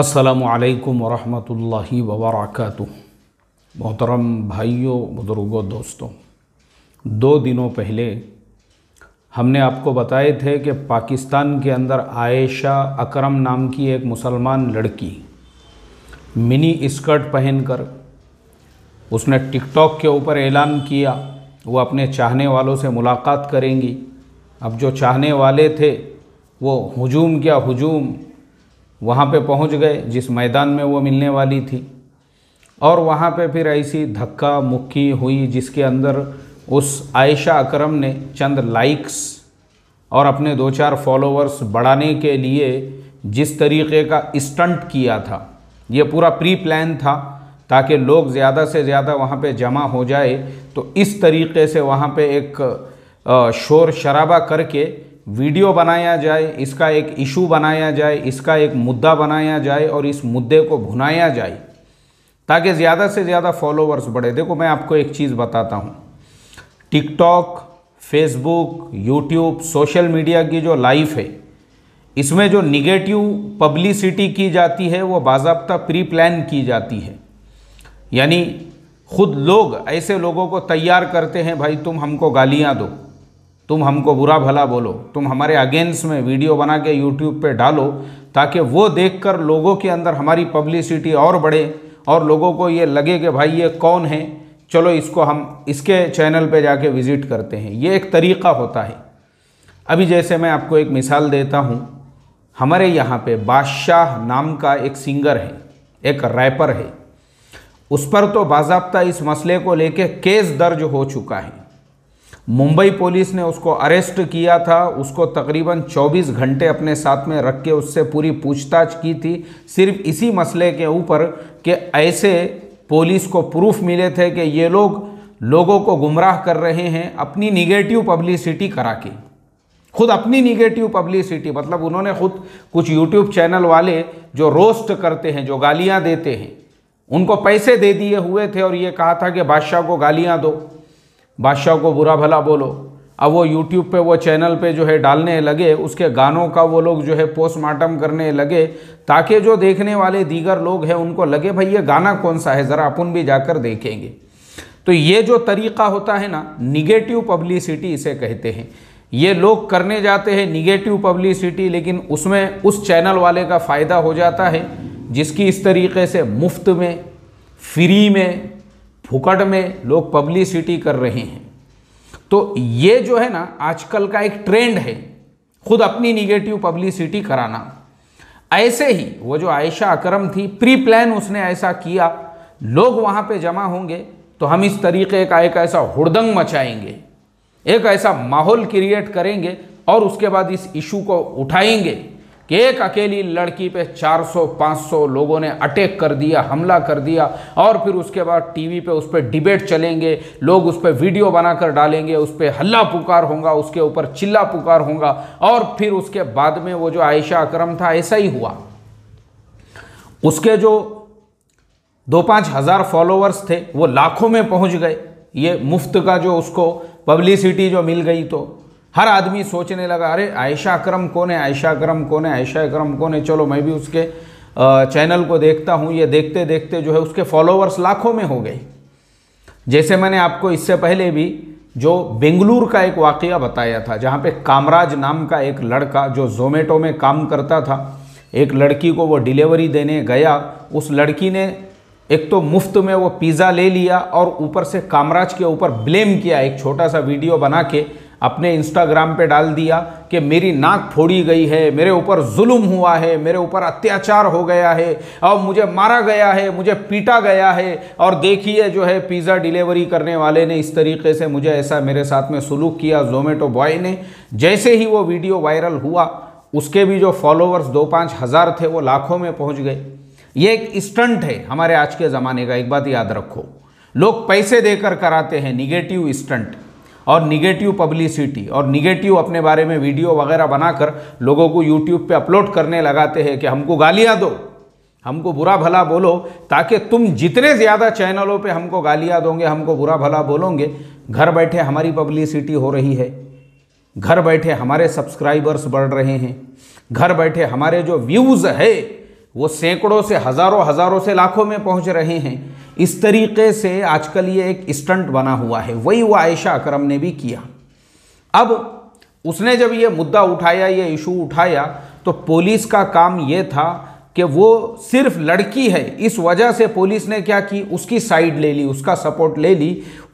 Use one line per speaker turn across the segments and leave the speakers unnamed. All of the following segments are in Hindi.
असलकम वरहमल वबरक मोहतरम भाइयों बुज़ुर्गों दोस्तों दो दिनों पहले हमने आपको बताए थे कि पाकिस्तान के अंदर आयशा अकरम नाम की एक मुसलमान लड़की मिनी स्कर्ट पहनकर उसने टिकटॉक के ऊपर ऐलान किया वो अपने चाहने वालों से मुलाकात करेंगी अब जो चाहने वाले थे वो हजूम क्या हजूम वहाँ पे पहुँच गए जिस मैदान में वो मिलने वाली थी और वहाँ पे फिर ऐसी धक्का मुक्की हुई जिसके अंदर उस आयशा अकरम ने चंद लाइक्स और अपने दो चार फॉलोवर्स बढ़ाने के लिए जिस तरीके का स्टंट किया था ये पूरा प्री प्लान था ताकि लोग ज़्यादा से ज़्यादा वहाँ पे जमा हो जाए तो इस तरीके से वहाँ पे एक शोर शराबा करके वीडियो बनाया जाए इसका एक इशू बनाया जाए इसका एक मुद्दा बनाया जाए और इस मुद्दे को भुनाया जाए ताकि ज़्यादा से ज़्यादा फॉलोवर्स बढ़े देखो मैं आपको एक चीज़ बताता हूँ TikTok Facebook YouTube social media की जो लाइफ है इसमें जो निगेटिव पब्लिसिटी की जाती है वो बाबा प्री प्लान की जाती है यानी खुद लोग ऐसे लोगों को तैयार करते हैं भाई तुम हमको गालियाँ दो तुम हमको बुरा भला बोलो तुम हमारे अगेंस्ट में वीडियो बना के यूट्यूब पे डालो ताकि वो देखकर लोगों के अंदर हमारी पब्लिसिटी और बढ़े और लोगों को ये लगे कि भाई ये कौन है चलो इसको हम इसके चैनल पे जाके विज़िट करते हैं ये एक तरीक़ा होता है अभी जैसे मैं आपको एक मिसाल देता हूँ हमारे यहाँ पर बादशाह नाम का एक सिंगर है एक रैपर है उस पर तो बाबा इस मसले को लेकर केस दर्ज हो चुका है मुंबई पुलिस ने उसको अरेस्ट किया था उसको तकरीबन 24 घंटे अपने साथ में रख के उससे पूरी पूछताछ की थी सिर्फ इसी मसले के ऊपर कि ऐसे पुलिस को प्रूफ मिले थे कि ये लोग लोगों को गुमराह कर रहे हैं अपनी निगेटिव पब्लिसिटी करा के खुद अपनी निगेटिव पब्लिसिटी मतलब उन्होंने खुद कुछ यूट्यूब चैनल वाले जो रोस्ट करते हैं जो गालियाँ देते हैं उनको पैसे दे दिए हुए थे और ये कहा था कि बादशाह को गालियाँ दो बादशाह को बुरा भला बोलो अब वो यूट्यूब पे वो चैनल पे जो है डालने लगे उसके गानों का वो लोग जो है पोस्टमार्टम करने लगे ताकि जो देखने वाले दीगर लोग हैं उनको लगे भाई ये गाना कौन सा है ज़रा अपन भी जाकर देखेंगे तो ये जो तरीक़ा होता है ना निगेटिव पब्लिसिटी इसे कहते हैं ये लोग करने जाते हैं निगेटिव पब्लिसिटी लेकिन उसमें उस चैनल वाले का फ़ायदा हो जाता है जिसकी इस तरीके से मुफ्त में फ्री में फुकट में लोग पब्लिसिटी कर रहे हैं तो ये जो है ना आजकल का एक ट्रेंड है खुद अपनी निगेटिव पब्लिसिटी कराना ऐसे ही वो जो आयशा अकरम थी प्री प्लान उसने ऐसा किया लोग वहाँ पे जमा होंगे तो हम इस तरीके का एक ऐसा हुड़दंग मचाएंगे एक ऐसा माहौल क्रिएट करेंगे और उसके बाद इस इशू को उठाएंगे कि एक अकेली लड़की पे 400-500 लोगों ने अटैक कर दिया हमला कर दिया और फिर उसके बाद टीवी पे उस पर डिबेट चलेंगे लोग उस पर वीडियो बनाकर डालेंगे उस पर हल्ला पुकार होगा उसके ऊपर चिल्ला पुकार होगा और फिर उसके बाद में वो जो आयशा अक्रम था ऐसा ही हुआ उसके जो दो पाँच हज़ार फॉलोअर्स थे वो लाखों में पहुंच गए ये मुफ्त का जो उसको पब्लिसिटी जो मिल गई तो हर आदमी सोचने लगा अरे आयशा अक्रम कौन है आयशा अक्रम कौन है आयशा अक्रम कौन है चलो मैं भी उसके चैनल को देखता हूँ ये देखते देखते जो है उसके फॉलोअर्स लाखों में हो गए जैसे मैंने आपको इससे पहले भी जो बेंगलुर का एक वाक़ बताया था जहाँ पे कामराज नाम का एक लड़का जो जोमेटो में काम करता था एक लड़की को वो डिलीवरी देने गया उस लड़की ने एक तो मुफ्त में वो पिज़्ज़ा ले लिया और ऊपर से कामराज के ऊपर ब्लेम किया एक छोटा सा वीडियो बना के अपने इंस्टाग्राम पे डाल दिया कि मेरी नाक फोड़ी गई है मेरे ऊपर जुल्म हुआ है मेरे ऊपर अत्याचार हो गया है और मुझे मारा गया है मुझे पीटा गया है और देखिए जो है पिज़्ज़ा डिलीवरी करने वाले ने इस तरीके से मुझे ऐसा मेरे साथ में सुलूक किया जोमेटो बॉय ने जैसे ही वो वीडियो वायरल हुआ उसके भी जो फॉलोअर्स दो पाँच हज़ार थे वो लाखों में पहुँच गए ये एक स्टंट है हमारे आज के ज़माने का एक बात याद रखो लोग पैसे देकर कराते हैं निगेटिव स्टंट और निगेटिव पब्लिसिटी और निगेटिव अपने बारे में वीडियो वगैरह बनाकर लोगों को यूट्यूब पर अपलोड करने लगाते हैं कि हमको गालियाँ दो हमको बुरा भला बोलो ताकि तुम जितने ज़्यादा चैनलों पे हमको गालियाँ दोगे हमको बुरा भला बोलोगे घर बैठे हमारी पब्लिसिटी हो रही है घर बैठे हमारे सब्सक्राइबर्स बढ़ रहे हैं घर बैठे हमारे जो व्यूज़ है वो सैकड़ों से हज़ारों हज़ारों से लाखों में पहुंच रहे हैं इस तरीके से आजकल ये एक स्टंट बना हुआ है वही वो आयशा अकरम ने भी किया अब उसने जब ये मुद्दा उठाया ये इशू उठाया तो पुलिस का काम ये था कि वो सिर्फ लड़की है इस वजह से पुलिस ने क्या की उसकी साइड ले ली उसका सपोर्ट ले ली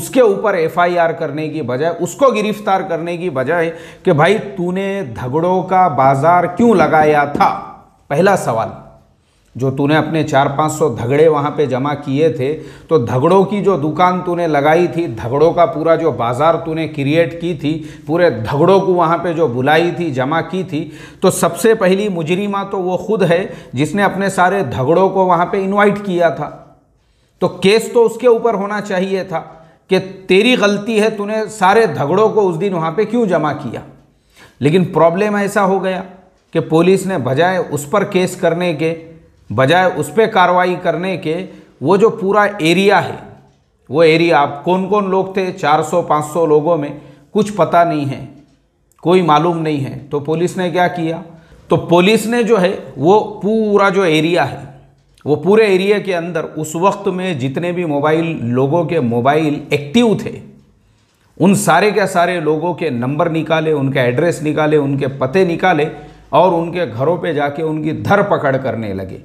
उसके ऊपर एफआईआर करने की बजाय उसको गिरफ्तार करने की बजाय कि भाई तूने झगड़ों का बाजार क्यों लगाया था पहला सवाल जो तूने अपने चार पाँच सौ धगड़े वहाँ पे जमा किए थे तो धगड़ों की जो दुकान तूने लगाई थी धगड़ों का पूरा जो बाज़ार तूने क्रिएट की थी पूरे धगड़ों को वहाँ पे जो बुलाई थी जमा की थी तो सबसे पहली मुजरिमा तो वो खुद है जिसने अपने सारे धगड़ों को वहाँ पे इनवाइट किया था तो केस तो उसके ऊपर होना चाहिए था कि तेरी गलती है तूने सारे धगड़ों को उस दिन वहाँ पर क्यों जमा किया लेकिन प्रॉब्लम ऐसा हो गया कि पुलिस ने बजाय उस पर केस करने के बजाय उस पर कार्रवाई करने के वो जो पूरा एरिया है वो एरिया आप कौन कौन लोग थे 400-500 लोगों में कुछ पता नहीं है कोई मालूम नहीं है तो पुलिस ने क्या किया तो पुलिस ने जो है वो पूरा जो एरिया है वो पूरे एरिया के अंदर उस वक्त में जितने भी मोबाइल लोगों के मोबाइल एक्टिव थे उन सारे के सारे लोगों के नंबर निकाले उनके एड्रेस निकाले उनके पते निकाले और उनके घरों पे जाके उनकी धर पकड़ करने लगे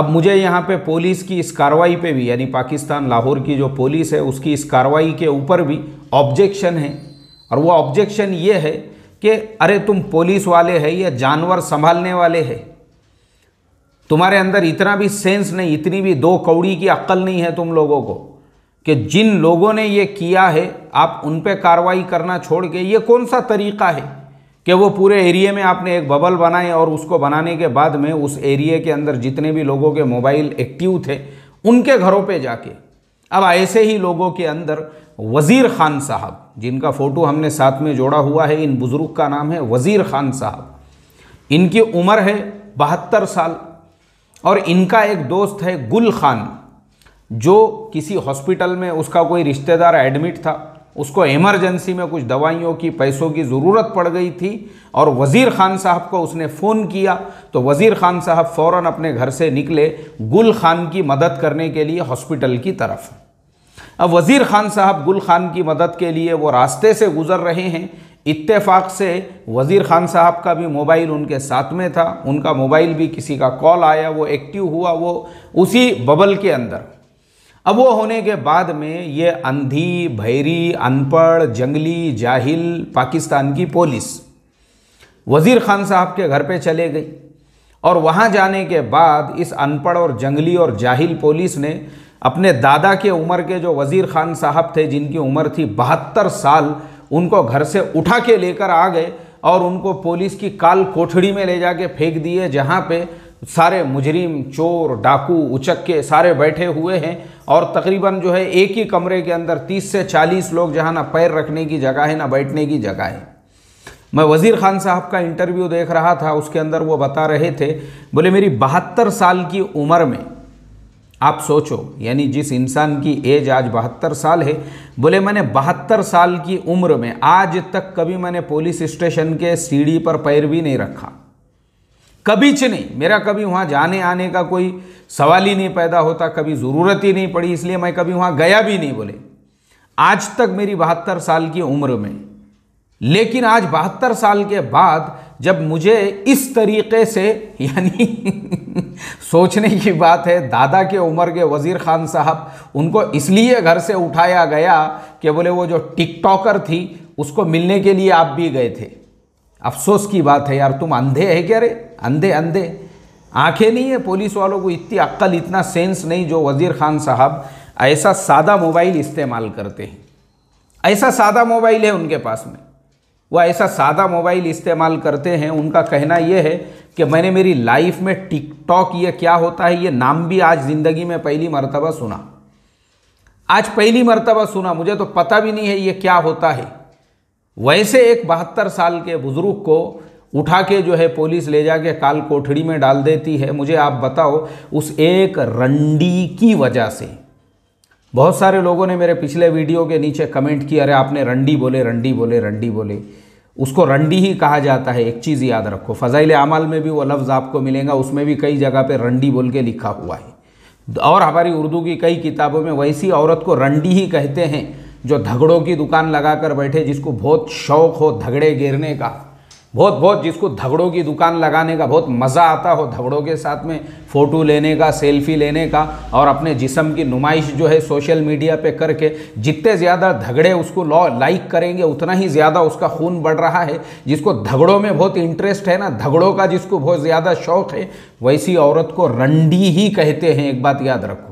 अब मुझे यहाँ पे पुलिस की इस कार्रवाई पे भी यानी पाकिस्तान लाहौर की जो पुलिस है उसकी इस कार्रवाई के ऊपर भी ऑब्जेक्शन है और वो ऑब्जेक्शन ये है कि अरे तुम पुलिस वाले है या जानवर संभालने वाले है तुम्हारे अंदर इतना भी सेंस नहीं इतनी भी दो कौड़ी की अक्ल नहीं है तुम लोगों को कि जिन लोगों ने ये किया है आप उन पर कार्रवाई करना छोड़ के ये कौन सा तरीका है कि वो पूरे एरिए में आपने एक बबल बनाए और उसको बनाने के बाद में उस एरिए के अंदर जितने भी लोगों के मोबाइल एक्टिव थे उनके घरों पे जाके अब ऐसे ही लोगों के अंदर वज़ीर ख़ान साहब जिनका फ़ोटो हमने साथ में जोड़ा हुआ है इन बुज़ुर्ग का नाम है वज़ीर ख़ान साहब इनकी उम्र है बहत्तर साल और इनका एक दोस्त है गुल खान जो किसी हॉस्पिटल में उसका कोई रिश्तेदार एडमिट था उसको इमरजेंसी में कुछ दवाइयों की पैसों की ज़रूरत पड़ गई थी और वज़ीर ख़ान साहब को उसने फ़ोन किया तो वज़ीर ख़ान साहब फ़ौर अपने घर से निकले गुल खान की मदद करने के लिए हॉस्पिटल की तरफ अब वज़ीर ख़ान साहब गुल खान की मदद के लिए वो रास्ते से गुज़र रहे हैं इत्तेफाक से वज़ीर ख़ान साहब का भी मोबाइल उनके साथ में था उनका मोबाइल भी किसी का कॉल आया वो एक्टिव हुआ वो उसी बबल के अंदर अब वो होने के बाद में ये अंधी भैरी अनपढ़ जंगली जाहिल पाकिस्तान की पुलिस वज़ीर ख़ान साहब के घर पे चले गई और वहाँ जाने के बाद इस अनपढ़ और जंगली और जाहिल पुलिस ने अपने दादा के उम्र के जो वज़ीर ख़ान साहब थे जिनकी उम्र थी बहत्तर साल उनको घर से उठा के लेकर आ गए और उनको पुलिस की काल कोठड़ी में ले जाके फेंक दिए जहाँ पे सारे मुजरिम चोर डाकू उचक्के सारे बैठे हुए हैं और तकरीबन जो है एक ही कमरे के अंदर 30 से 40 लोग जहाँ ना पैर रखने की जगह है ना बैठने की जगह है मैं वज़ीर ख़ान साहब का इंटरव्यू देख रहा था उसके अंदर वो बता रहे थे बोले मेरी बहत्तर साल की उम्र में आप सोचो यानी जिस इंसान की एज आज बहत्तर साल है बोले मैंने बहत्तर साल की उम्र में आज तक कभी मैंने पुलिस स्टेशन के सीढ़ी पर पैर भी नहीं रखा कभी च नहीं मेरा कभी वहाँ जाने आने का कोई सवाल ही नहीं पैदा होता कभी ज़रूरत ही नहीं पड़ी इसलिए मैं कभी वहाँ गया भी नहीं बोले आज तक मेरी बहत्तर साल की उम्र में लेकिन आज बहत्तर साल के बाद जब मुझे इस तरीके से यानी सोचने की बात है दादा के उम्र के वज़ीर ख़ान साहब उनको इसलिए घर से उठाया गया कि बोले वो जो टिकटॉकर थी उसको मिलने के लिए आप भी गए थे अफसोस की बात है यार तुम अंधे है क्या रे अंधे अंधे आंखें नहीं है पुलिस वालों को इतनी अक्ल इतना सेंस नहीं जो वज़ीर ख़ान साहब ऐसा सादा मोबाइल इस्तेमाल करते हैं ऐसा सादा मोबाइल है उनके पास में वह ऐसा सादा मोबाइल इस्तेमाल करते हैं उनका कहना यह है कि मैंने मेरी लाइफ में टिकटॉक ये क्या होता है ये नाम भी आज ज़िंदगी में पहली मरतबा सुना आज पहली मरतबा सुना मुझे तो पता भी नहीं है ये क्या होता है वैसे एक बहत्तर साल के बुज़ुर्ग को उठा के जो है पुलिस ले जाके काल कोठड़ी में डाल देती है मुझे आप बताओ उस एक रंडी की वजह से बहुत सारे लोगों ने मेरे पिछले वीडियो के नीचे कमेंट किया अरे आपने रंडी बोले रंडी बोले रंडी बोले उसको रंडी ही कहा जाता है एक चीज़ याद रखो फ़जाइल अमाल में भी वो लफ्ज़ आपको मिलेगा उसमें भी कई जगह पर रंडी बोल के लिखा हुआ है और हमारी उर्दू की कई किताबों में वैसी औरत को रंडी ही कहते हैं जो झगड़ों की दुकान लगा कर बैठे जिसको बहुत शौक़ हो झगड़े घेरने का बहुत बहुत जिसको धगड़ों की दुकान लगाने का बहुत मज़ा आता हो धगड़ों के साथ में फ़ोटो लेने का सेल्फी लेने का और अपने जिसम की नुमाइश जो है सोशल मीडिया पे करके जितने ज़्यादा धगड़े उसको लाइक करेंगे उतना ही ज़्यादा उसका खून बढ़ रहा है जिसको धगड़ों में बहुत इंटरेस्ट है ना धगड़ों का जिसको बहुत ज़्यादा शौक़ है वैसी औरत को रंडी ही कहते हैं एक बात याद रखो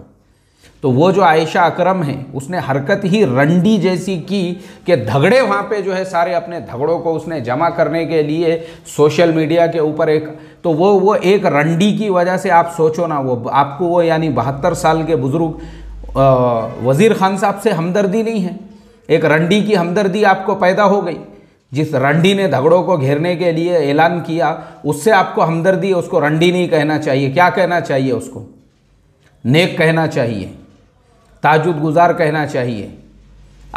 तो वो जो आयशा अकरम है उसने हरकत ही रंडी जैसी की कि धगड़े वहाँ पे जो है सारे अपने धगड़ों को उसने जमा करने के लिए सोशल मीडिया के ऊपर एक तो वो वो एक रंडी की वजह से आप सोचो ना वो आपको वो यानी बहत्तर साल के बुज़ुर्ग वज़ीर खान साहब से हमदर्दी नहीं है एक रंडी की हमदर्दी आपको पैदा हो गई जिस रंडी ने धगड़ों को घेरने के लिए ऐलान किया उससे आपको हमदर्दी उसको रंडी नहीं कहना चाहिए क्या कहना चाहिए उसको नेक कहना चाहिए ताजुद गुज़ार कहना चाहिए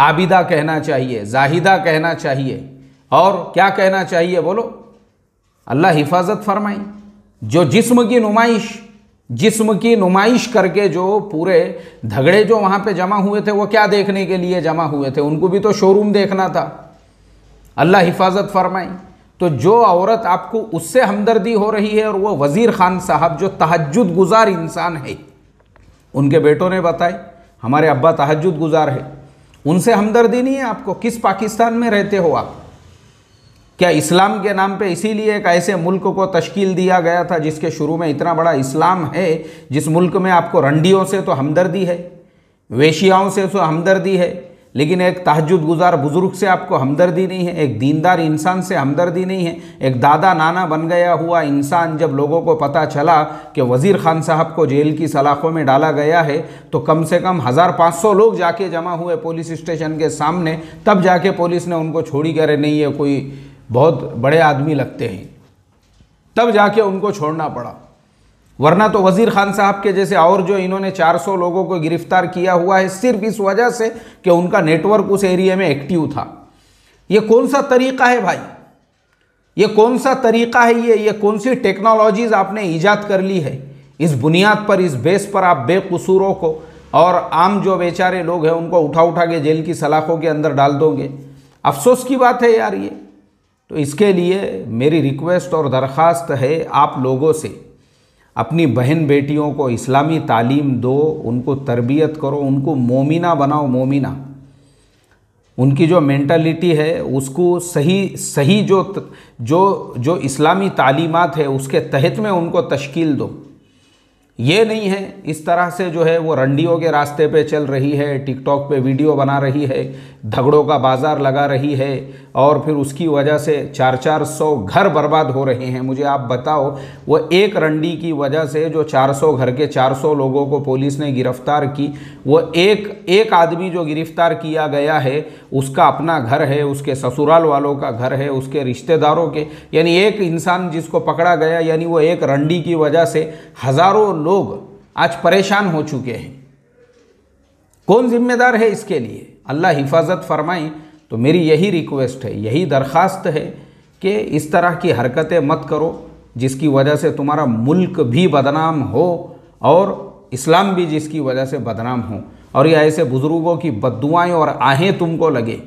आबिदा कहना चाहिए जाहिदा कहना चाहिए और क्या कहना चाहिए बोलो अल्लाह हिफाजत फरमाई जो जिस्म की नुमाइश जिस्म की नुमाइश करके जो पूरे झगड़े जो वहाँ पे जमा हुए थे वो क्या देखने के लिए जमा हुए थे उनको भी तो शोरूम देखना था अल्लाह हिफाजत फरमाई तो जो औरत आपको उससे हमदर्दी हो रही है और वो वज़ीर ख़ान साहब जो तहजद गुजार इंसान है उनके बेटों ने बताया हमारे अब्बा तहजद गुजार है उनसे हमदर्दी नहीं है आपको किस पाकिस्तान में रहते हो आप क्या इस्लाम के नाम पे इसीलिए एक ऐसे मुल्क को तश्कील दिया गया था जिसके शुरू में इतना बड़ा इस्लाम है जिस मुल्क में आपको रंडियों से तो हमदर्दी है वेशियाओं से तो हमदर्दी है लेकिन एक तहजद गुजार बुज़ुर्ग से आपको हमदर्दी नहीं है एक दीनदार इंसान से हमदर्दी नहीं है एक दादा नाना बन गया हुआ इंसान जब लोगों को पता चला कि वज़ीर ख़ान साहब को जेल की सलाखों में डाला गया है तो कम से कम हज़ार पाँच सौ लोग जाके जमा हुए पुलिस स्टेशन के सामने तब जाके पुलिस ने उनको छोड़ी करे नहीं है कोई बहुत बड़े आदमी लगते हैं तब जाके उनको छोड़ना पड़ा वरना तो वज़ीर खान साहब के जैसे और जो इन्होंने 400 लोगों को गिरफ्तार किया हुआ है सिर्फ इस वजह से कि उनका नेटवर्क उस एरिया में एक्टिव था ये कौन सा तरीका है भाई ये कौन सा तरीका है ये ये कौन सी टेक्नोलॉजीज़ आपने ईजाद कर ली है इस बुनियाद पर इस बेस पर आप बेकसूरों को और आम जो बेचारे लोग हैं उनको उठा उठा के जेल की सलाखों के अंदर डाल दोगे अफसोस की बात है यार ये तो इसके लिए मेरी रिक्वेस्ट और दरख्वास्त है आप लोगों से अपनी बहन बेटियों को इस्लामी तालीम दो उनको तरबियत करो उनको मोमिना बनाओ मोमिना उनकी जो मेंटालिटी है उसको सही सही जो जो जो इस्लामी तालीमात है उसके तहत में उनको तश्कील दो ये नहीं है इस तरह से जो है वो रंडियों के रास्ते पे चल रही है टिकटॉक पे वीडियो बना रही है झगड़ों का बाज़ार लगा रही है और फिर उसकी वजह से चार चार सौ घर बर्बाद हो रहे हैं मुझे आप बताओ वो एक रंडी की वजह से जो चार सौ घर के चार सौ लोगों को पुलिस ने गिरफ्तार की वो एक एक आदमी जो गिरफ्तार किया गया है उसका अपना घर है उसके ससुराल वालों का घर है उसके रिश्तेदारों के यानी एक इंसान जिसको पकड़ा गया यानी वो एक रंडी की वजह से हज़ारों लोग आज परेशान हो चुके हैं कौन जिम्मेदार है इसके लिए अल्लाह हिफाजत फरमाई तो मेरी यही रिक्वेस्ट है यही दरख्वास्त है कि इस तरह की हरकतें मत करो जिसकी वजह से तुम्हारा मुल्क भी बदनाम हो और इस्लाम भी जिसकी वजह से बदनाम हो और यह ऐसे बुज़ुर्गों की बदुआएँ और आहें तुमको लगे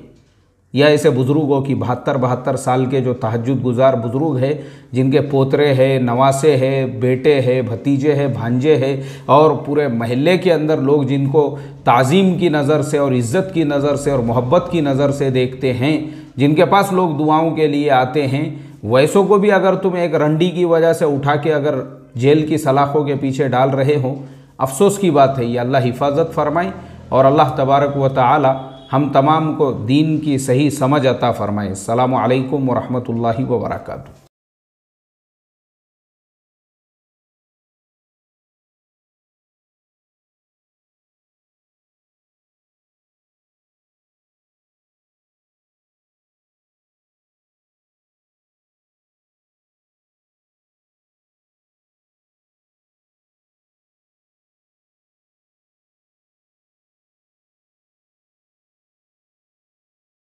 या ऐसे बुज़ुर्गों की बहत्तर बहत्तर साल के जो तहजद गुजार बुज़ुर्ग है जिनके पोतरे हैं नवासे हैं बेटे हैं भतीजे हैं भांजे हैं और पूरे महल्ले के अंदर लोग जिनको ताज़ीम की नज़र से और इज़्ज़त की नज़र से और मोहब्बत की नज़र से देखते हैं जिनके पास लोग दुआओं के लिए आते हैं वैसों को भी अगर तुम एक रंडी की वजह से उठा के अगर जेल की सलाखों के पीछे डाल रहे हो अफसोस की बात है ये अल्लाह हिफाजत फरमाएँ और अल्लाह तबारक व ताली हम तमाम को दीन की सही समझ अता फ़रमाए अल्लाम वरहमल वर्का